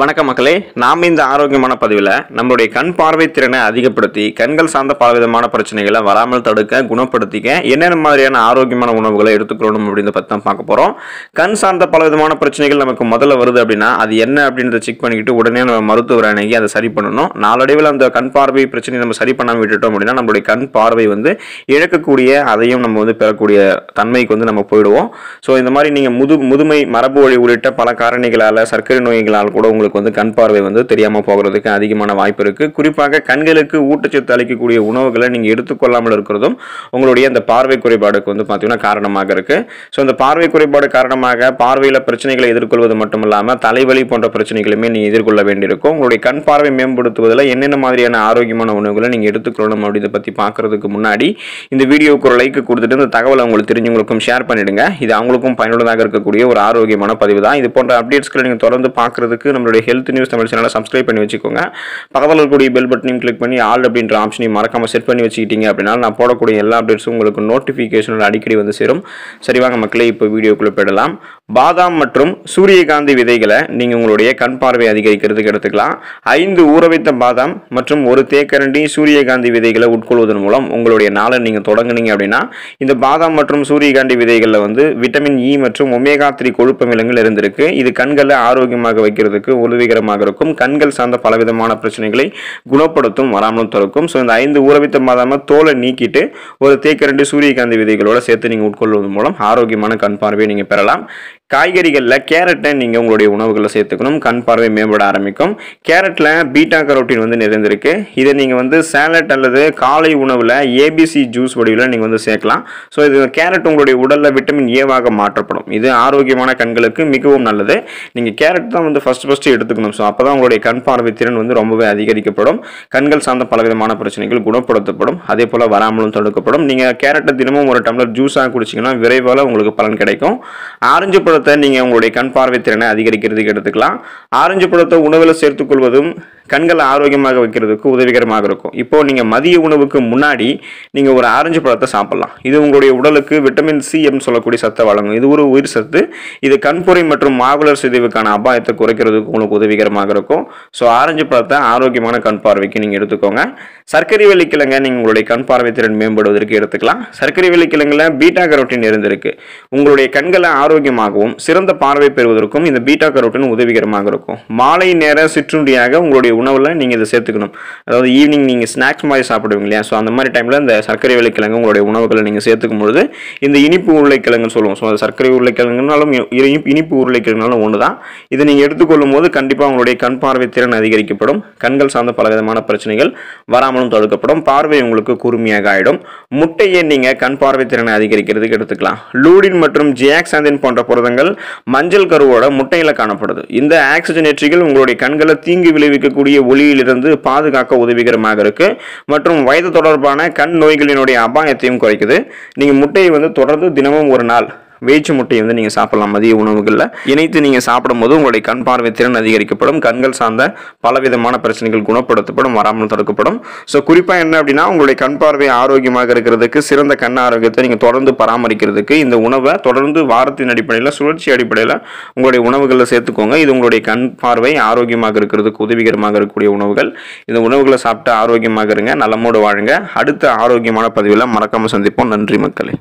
வணக்க மக்களே நாம் இந்த ஆரோக்கியமான பதிவில் நம்மளுடைய கண் பார்வை திறனை அதிகப்படுத்தி கண்கள் சார்ந்த பலவிதமான பிரச்சனைகளை வராமல் தடுக்க குணப்படுத்திக்க என்னென்ன மாதிரியான ஆரோக்கியமான உணவுகளை எடுத்துக்கொள்ளணும் அப்படின்னு பற்றி தான் பார்க்க போகிறோம் கண் சார்ந்த பலவிதமான பிரச்சனைகள் நமக்கு முதல்ல வருது அப்படின்னா அது என்ன அப்படின்றத செக் பண்ணிக்கிட்டு உடனே நம்ம மருத்துவரை அணுகி அதை சரி பண்ணணும் நாளடைவில் அந்த கண் பார்வை பிரச்சனையை நம்ம சரி பண்ணாமல் விட்டுட்டோம் அப்படின்னா நம்மளுடைய கண் பார்வை வந்து இழக்கக்கூடிய அதையும் நம்ம வந்து பெறக்கூடிய தன்மைக்கு வந்து நம்ம போயிடுவோம் ஸோ இந்த மாதிரி நீங்கள் முது முதுமை மரபு வழி உள்ளிட்ட பல காரணிகளால் சர்க்கரை நோய்களால் கூட உங்களுக்கு உங்களுக்கு வந்து கண் பார்வை வந்து தெரியாமல் போகிறதுக்கு அதிகமான வாய்ப்பு இருக்குது குறிப்பாக கண்களுக்கு ஊட்டச்சத்து அளிக்கக்கூடிய உணவுகளை நீங்கள் எடுத்துக்கொள்ளாமல் இருக்கிறதும் உங்களுடைய அந்த பார்வை குறைபாடுக்கு வந்து பார்த்திங்கன்னா காரணமாக இருக்குது ஸோ அந்த பார்வை குறைபாடு காரணமாக பார்வையில் பிரச்சனைகளை எதிர்கொள்வது மட்டும் இல்லாமல் தலைவலி போன்ற பிரச்சனைகளுமே நீங்கள் எதிர்கொள்ள வேண்டியிருக்கும் உங்களுடைய கண் பார்வை மேம்படுத்துவதில் என்னென்ன மாதிரியான ஆரோக்கியமான உணவுகளை நீங்கள் எடுத்துக்கொள்ளணும் அப்படின்றத பற்றி பார்க்குறதுக்கு முன்னாடி இந்த வீடியோவுக்கு ஒரு லைக்கு கொடுத்துட்டு இந்த தகவலை உங்களுக்கு தெரிஞ்சவங்களுக்கும் ஷேர் பண்ணிவிடுங்க இது அவங்களுக்கும் பயனுள்ளதாக இருக்கக்கூடிய ஒரு ஆரோக்கியமான பதிவு தான் இது போன்ற அப்டேட்ஸ்களை நீங்கள் தொடர்ந்து பார்க்குறதுக்கு நம்மளுடைய நம்மளுடைய ஹெல்த் நியூஸ் தமிழ் சேனலை சப்ஸ்கிரைப் பண்ணி வச்சுக்கோங்க பக்கத்தில் இருக்கக்கூடிய பெல் பட்டனையும் கிளிக் பண்ணி ஆல் அப்படின்ற ஆப்ஷனையும் மறக்காமல் செட் பண்ணி வச்சுக்கிட்டீங்க அப்படின்னா நான் போடக்கூடிய எல்லா அப்டேட்ஸும் உங்களுக்கு நோட்டிஃபிகேஷனோட அடிக்கடி வந்து சேரும் சரி வாங்க மக்களே இப்போ வீடியோக்குள்ளே போயிடலாம் பாதாம் மற்றும் சூரியகாந்தி விதைகளை நீங்கள் உங்களுடைய கண் பார்வை அதிகரிக்கிறதுக்கு எடுத்துக்கலாம் ஐந்து ஊற வைத்த பாதாம் மற்றும் ஒரு தேக்கரண்டி சூரியகாந்தி விதைகளை உட்கொள்வதன் மூலம் உங்களுடைய நாளை நீங்கள் தொடங்குனீங்க அப்படின்னா இந்த பாதாம் மற்றும் சூரியகாந்தி விதைகளில் வந்து விட்டமின் இ e மற்றும் ஒமேகா த்ரீ கொழுப்பமிலங்கள் இருந்திருக்கு இது கண்களை ஆரோக்கியமாக வைக்கிறதுக்கு உதவிகரமாக இருக்கும் கண்கள் சார்ந்த பலவிதமான பிரச்சனைகளை குணப்படுத்தும் வராமலும் தொடக்கும் ஸோ இந்த ஐந்து ஊறவித்த மாதமாக தோலை நீக்கிட்டு ஒரு தேக்கரண்டு சூரியகாந்தி விதைகளோட சேர்த்து நீங்கள் உட்கொள்வது மூலம் ஆரோக்கியமான கண் பார்வையை நீங்கள் பெறலாம் காய்கறிகளில் கேரட்டை நீங்கள் உங்களுடைய உணவுகளை சேர்த்துக்கணும் கண் பார்வை மேம்பட ஆரம்பிக்கும் கேரட்டில் பீட்டா கரோட்டின் வந்து நிறைந்திருக்கு இதை நீங்கள் வந்து சேலட் அல்லது காலை உணவில் ஏபிசி ஜூஸ் வடிவில் நீங்கள் வந்து சேர்க்கலாம் ஸோ இது கேரட் உங்களுடைய உடலில் விட்டமின் ஏவாக மாற்றப்படும் இது ஆரோக்கியமான கண்களுக்கு மிகவும் நல்லது நீங்கள் கேரட் தான் வந்து ஃபஸ்ட் ஃபஸ்ட்டு எடுத்துக்கணும் ஸோ அப்போ தான் உங்களுடைய கண் பார்வை திறன் வந்து ரொம்பவே அதிகரிக்கப்படும் கண்கள் சார்ந்த பலவிதமான பிரச்சனைகள் குணப்படுத்தப்படும் அதே போல் வராமலும் தடுக்கப்படும் நீங்கள் கேரட்டை தினமும் ஒரு டம்ளர் ஜூஸாக குடிச்சிங்கன்னா விரைவாக உங்களுக்கு பலன் கிடைக்கும் ஆரஞ்சு பழம் பழத்தை நீங்கள் உங்களுடைய கண் பார்வை திறனை அதிகரிக்கிறதுக்கு எடுத்துக்கலாம் ஆரஞ்சு பழத்தை உணவில் சேர்த்துக்கொள்வதும் கண்களை ஆரோக்கியமாக வைக்கிறதுக்கு உதவிகரமாக இருக்கும் இப்போது நீங்கள் மதிய உணவுக்கு முன்னாடி நீங்கள் ஒரு ஆரஞ்சு பழத்தை சாப்பிட்லாம் இது உங்களுடைய உடலுக்கு விட்டமின் சி எம் சொல்லக்கூடிய சத்தை வழங்கும் இது ஒரு உயிர் சத்து இது கண்புரை மற்றும் மாகுலர் சிதைவுக்கான அபாயத்தை குறைக்கிறதுக்கு உங்களுக்கு உதவிகரமாக இருக்கும் ஸோ ஆரஞ்சு பழத்தை ஆரோக்கியமான கண் பார்வைக்கு நீங்கள் எடுத்துக்கோங்க சர்க்கரை வெள்ளிக்கிழங்க நீங்கள் உங்களுடைய கண் பார்வை திறன் மேம்படுவதற்கு எடுத்துக்கலாம் சர்க்கரை வெள்ளிக்கிழங்கில் பீட்டா கரோட்டின் இருந்திருக்கு உங்களுடைய கண்களை ஆரோக்கியமாகவும் சிறந்த பார்வை பெறுவதற்கும் இந்த பீட்டா கரோட்டின் உதவிகரமாக இருக்கும் மாலை நேர சிற்றுண்டியாக உங்களுடைய உணவில் நீங்கள் இதை சேர்த்துக்கணும் அதாவது ஈவினிங் நீங்கள் ஸ்நாக்ஸ் மாதிரி சாப்பிடுவீங்க இல்லையா ஸோ அந்த மாதிரி டைமில் இந்த சர்க்கரை விளைக்கிழங்கு உங்களுடைய உணவுகளை நீங்கள் சேர்த்துக்கும் பொழுது இந்த இனிப்பு உருளைக்கிழங்குன்னு சொல்லுவோம் ஸோ அந்த சர்க்கரை உருளைக்கிழங்குனாலும் இனிப்பு உருளைக்கிழங்குனாலும் ஒன்று தான் இதை நீங்கள் எடுத்துக்கொள்ளும் போது கண்டிப்பாக உங்களுடைய கண் பார்வை திறன் அதிகரிக்கப்படும் கண்கள் சார்ந்த பலவிதமான பிரச்சனைகள் வராமலும் தடுக்கப்படும் பார்வை உங்களுக்கு கூர்மையாக ஆகிடும் முட்டையை நீங்கள் கண் பார்வை திறனை அதிகரிக்கிறதுக்கு எடுத்துக்கலாம் லூடின் மற்றும் ஜியாக்சாந்தின் போன்ற புரதங்கள் மஞ்சள் கருவோட முட்டையில் காணப்படுது இந்த ஆக்சிஜன் ஏற்றிகள் உங்களுடைய கண்களை தீங்கு விளைவிக்கக்கூடிய இருக்கக்கூடிய ஒளியிலிருந்து பாதுகாக்க உதவிகரமாக இருக்குது மற்றும் வயது தொடர்பான கண் நோய்களினுடைய அபாயத்தையும் குறைக்குது நீங்கள் முட்டையை வந்து தொடர்ந்து தினமும் ஒரு நாள் வேச்சு முட்டையை வந்து நீங்கள் சாப்பிடலாம் மதிய உணவுகளில் இணைத்து நீங்கள் சாப்பிடும் போது உங்களுடைய கண் பார்வை திறன் அதிகரிக்கப்படும் கண்கள் சார்ந்த பலவிதமான பிரச்சனைகள் குணப்படுத்தப்படும் வராமல் தடுக்கப்படும் ஸோ குறிப்பாக என்ன அப்படின்னா உங்களுடைய கண் பார்வை ஆரோக்கியமாக இருக்கிறதுக்கு சிறந்த கண் ஆரோக்கியத்தை நீங்கள் தொடர்ந்து பராமரிக்கிறதுக்கு இந்த உணவை தொடர்ந்து வாரத்தின் அடிப்படையில் சுழற்சி அடிப்படையில் உங்களுடைய உணவுகளில் சேர்த்துக்கோங்க இது உங்களுடைய கண் பார்வை ஆரோக்கியமாக இருக்கிறதுக்கு உதவிகரமாக இருக்கக்கூடிய உணவுகள் இந்த உணவுகளை சாப்பிட்டு ஆரோக்கியமாக இருங்க நலமோடு வாழுங்க அடுத்த ஆரோக்கியமான பதிவில் மறக்காமல் சந்திப்போம் நன்றி மக்களே